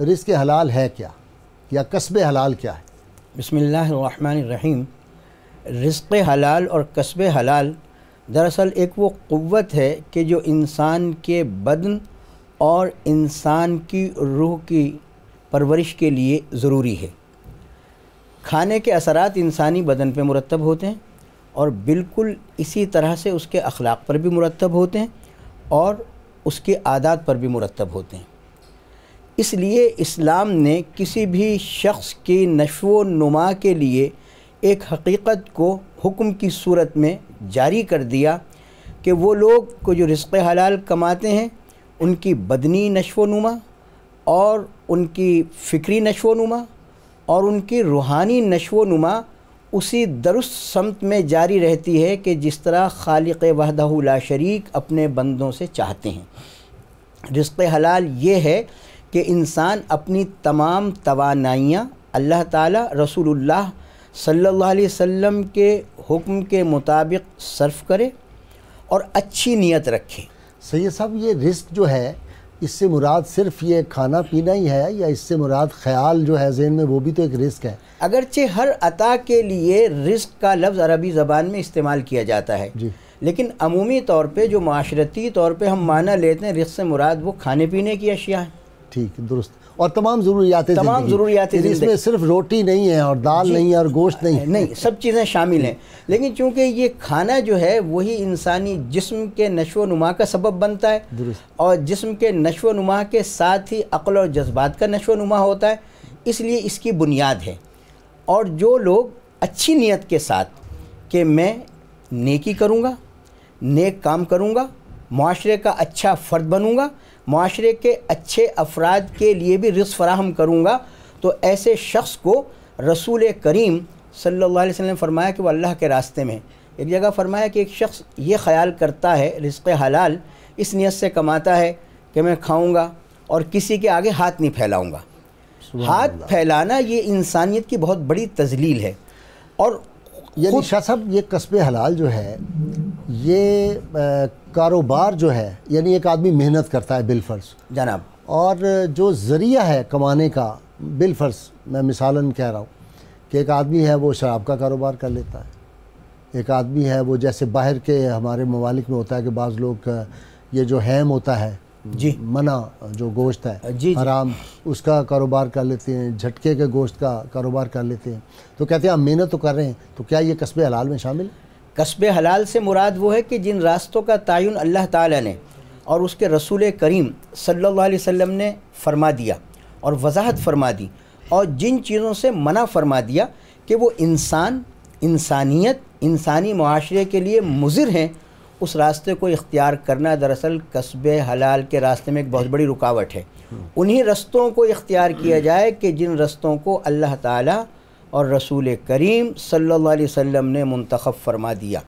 risk हलाल है क्या या कस्ब हलाल क्या है बसमीम रिस्क हलाल और कस्ब हलाल दरअसल एक वो क़वत है कि जो इंसान के बदन और इंसान की रूह की परवरिश के लिए ज़रूरी है खाने के असरात इंसानी बदन पे मुरतब होते हैं और बिल्कुल इसी तरह से उसके अखलाक पर भी मुरतब होते हैं और उसके आदात पर भी मुरतब होते हैं इसलिए इस्लाम ने किसी भी शख्स की नशो नुमा के लिए एक हकीकत को हुक्म की सूरत में जारी कर दिया कि वो लोग को जो रिस्क हलाल कमाते हैं उनकी बदनी नशो नुमा और उनकी फ़िक्री नशो नुमा और उनकी रूहानी नशो नुमा उसी दुरुस्त समत में जारी रहती है कि जिस तरह खालिक वहदा शरीक अपने बंदों से चाहते हैं रिस्क हलाल ये है कि इंसान अपनी तमाम तोानाइयाँ अल्लाह ताला रसूलुल्लाह सल्लल्लाहु अलैहि वसल्लम के हुक्म के मुताबिक सर्फ करे और अच्छी नीयत रखे सैद साहब ये रिस्क जो है इससे मुराद सिर्फ ये खाना पीना ही है या इससे मुराद ख्याल जो है जहन में वो भी तो एक रिस्क है अगरचे हर अता के लिए रिस्क का लफ्ज़ अरबी ज़बान में इस्तेमाल किया जाता है जी लेकिन अमूमी तौर पर जो माशरती तौर पर हम माना लेते हैं रिस्क से मुराद वो खाने पीने की अशिया है ठीक दुरुस्त और तमाम ज़रूरियात तमाम ज़रूरियात इसमें सिर्फ रोटी नहीं है और दाल नहीं है और गोश्त नहीं है नहीं सब चीज़ें शामिल हैं लेकिन चूंकि ये खाना जो है वही इंसानी जिस्म के नशो नुमा का सबब बनता है और जिस्म के नशो नुमा के साथ ही अक्ल और जज्बात का नशो नुमा होता है इसलिए इसकी बुनियाद है और जो लोग अच्छी नीयत के साथ कि मैं नेकी करूँगा नेक काम करूँगा माशरे का अच्छा फ़र्द बनूँगा माशरे के अच्छे अफराद के लिए भी रिस फराहम करूँगा तो ऐसे शख्स को रसूल करीम सल्ला वसम फरमाया कि वह अल्लाह के रास्ते में एक जगह फरमाया कि एक शख्स ये ख्याल करता है रिस्क हलाल इस नीयत से कमाता है कि मैं खाऊँगा और किसी के आगे हाथ नहीं फैलाऊँगा हाथ फैलाना ये इंसानियत की बहुत बड़ी तजलील है और यानी शाह साहब ये कस्बे हलाल जो है ये कारोबार जो है यानी एक आदमी मेहनत करता है बिलफर्स जनाब और जो ज़रिया है कमाने का बिलफर्स मैं मिसालन कह रहा हूँ कि एक आदमी है वो शराब का कारोबार कर लेता है एक आदमी है वो जैसे बाहर के हमारे ममालिक में होता है कि बाज़ लोग ये जो हैम होता है जी मना जो गोश्त है जी हराम उसका कारोबार कर लेते हैं झटके के गोश्त का कारोबार कर लेते हैं तो कहते हैं आप मेहनत तो कर रहे हैं तो क्या ये कस्बे हलाल में शामिल है कस्ब हलाल से मुराद वो है कि जिन रास्तों का तयन अल्लाह ताला ने और उसके रसूल करीम सल्लल्लाहु अलैहि वसल्लम ने फरमा दिया और वजाहत फरमा दी और जिन चीज़ों से मना फरमा दिया कि वो इंसान इंसानियत इंसानी माशरे के लिए मुजिर हैं उस रास्ते को इख्तियार करना दरअसल कस्बे हलाल के रास्ते में एक बहुत बड़ी रुकावट है उन्हीं रस्तों को इख्तियार किया जाए कि जिन रस्तों को अल्लाह ताला और रसूल करीम सल्लल्लाहु अलैहि वसल्लम ने मुंतखब फरमा दिया